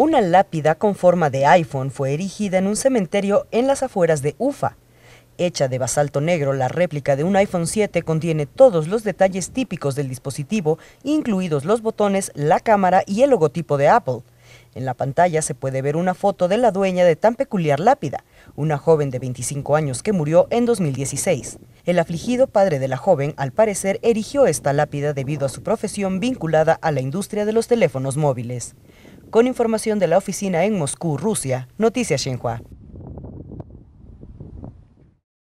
Una lápida con forma de iPhone fue erigida en un cementerio en las afueras de Ufa. Hecha de basalto negro, la réplica de un iPhone 7 contiene todos los detalles típicos del dispositivo, incluidos los botones, la cámara y el logotipo de Apple. En la pantalla se puede ver una foto de la dueña de tan peculiar lápida, una joven de 25 años que murió en 2016. El afligido padre de la joven, al parecer, erigió esta lápida debido a su profesión vinculada a la industria de los teléfonos móviles. Con información de la oficina en Moscú, Rusia, Noticias Xinhua.